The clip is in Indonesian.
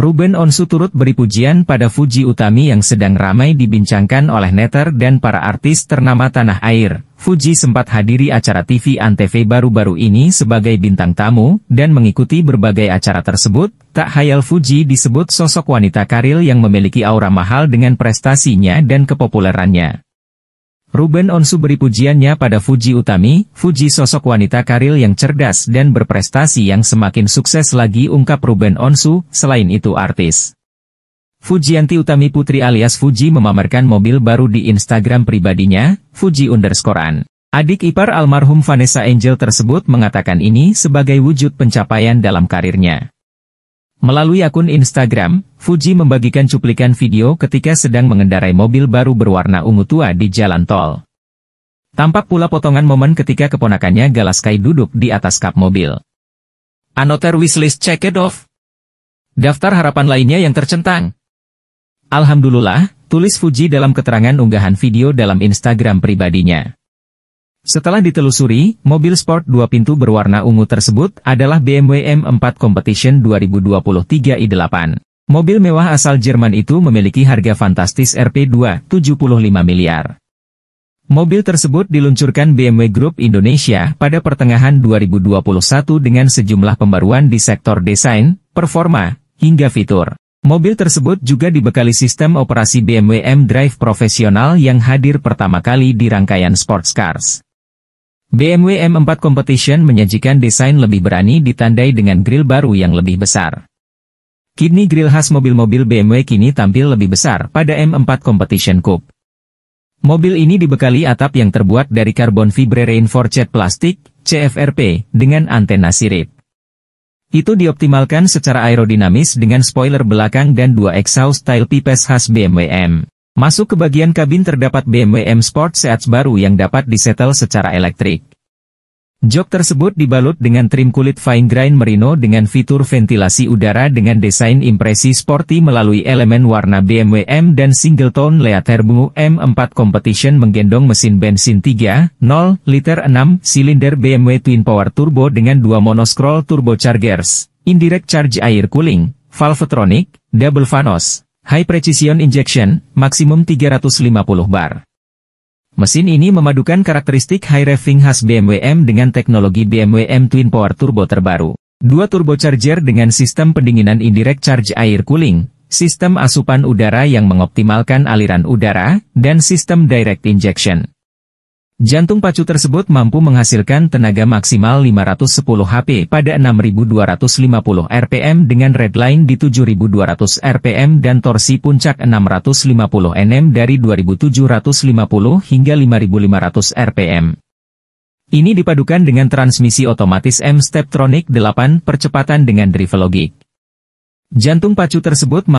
Ruben Onsu turut beri pujian pada Fuji Utami yang sedang ramai dibincangkan oleh netter dan para artis ternama tanah air. Fuji sempat hadiri acara TV Antv baru-baru ini sebagai bintang tamu, dan mengikuti berbagai acara tersebut, tak hayal Fuji disebut sosok wanita karil yang memiliki aura mahal dengan prestasinya dan kepopulerannya. Ruben Onsu beri pujiannya pada Fuji Utami, Fuji sosok wanita karir yang cerdas dan berprestasi yang semakin sukses lagi ungkap Ruben Onsu, selain itu artis. Fujianti Utami Putri alias Fuji memamerkan mobil baru di Instagram pribadinya, Fuji underscore Adik ipar almarhum Vanessa Angel tersebut mengatakan ini sebagai wujud pencapaian dalam karirnya. Melalui akun Instagram, Fuji membagikan cuplikan video ketika sedang mengendarai mobil baru berwarna ungu tua di jalan tol. Tampak pula potongan momen ketika keponakannya Galaskai duduk di atas kap mobil. Anoter wishlist check it off. Daftar harapan lainnya yang tercentang. Alhamdulillah, tulis Fuji dalam keterangan unggahan video dalam Instagram pribadinya. Setelah ditelusuri, mobil sport dua pintu berwarna ungu tersebut adalah BMW M4 Competition 2023 i8. Mobil mewah asal Jerman itu memiliki harga fantastis rp 275 miliar. Mobil tersebut diluncurkan BMW Group Indonesia pada pertengahan 2021 dengan sejumlah pembaruan di sektor desain, performa, hingga fitur. Mobil tersebut juga dibekali sistem operasi BMW M Drive profesional yang hadir pertama kali di rangkaian sports cars. BMW M4 Competition menyajikan desain lebih berani ditandai dengan grill baru yang lebih besar. Kini grill khas mobil-mobil BMW kini tampil lebih besar pada M4 Competition Coupe. Mobil ini dibekali atap yang terbuat dari karbon fibre reinforced plastik, CFRP, dengan antena sirip. Itu dioptimalkan secara aerodinamis dengan spoiler belakang dan dua exhaust tail pipes khas BMW M. Masuk ke bagian kabin terdapat BMW M Sport Seats baru yang dapat disetel secara elektrik. Jok tersebut dibalut dengan trim kulit fine grain merino dengan fitur ventilasi udara dengan desain impresi sporty melalui elemen warna BMW M dan Singleton Lea Turbo M4 Competition menggendong mesin bensin 3.0 liter 6 silinder BMW Twin Power Turbo dengan dua monoscroll turbochargers, indirect charge air cooling, valvetronic, double fanos, High Precision Injection, maksimum 350 bar. Mesin ini memadukan karakteristik high revving khas BMW M dengan teknologi BMW M Twin Power Turbo terbaru. Dua turbocharger dengan sistem pendinginan indirect charge air cooling, sistem asupan udara yang mengoptimalkan aliran udara, dan sistem direct injection. Jantung pacu tersebut mampu menghasilkan tenaga maksimal 510 HP pada 6250 RPM dengan redline di 7200 RPM dan torsi puncak 650 Nm dari 2750 hingga 5500 RPM. Ini dipadukan dengan transmisi otomatis M-Steptronic 8 percepatan dengan drivelogic. Jantung pacu tersebut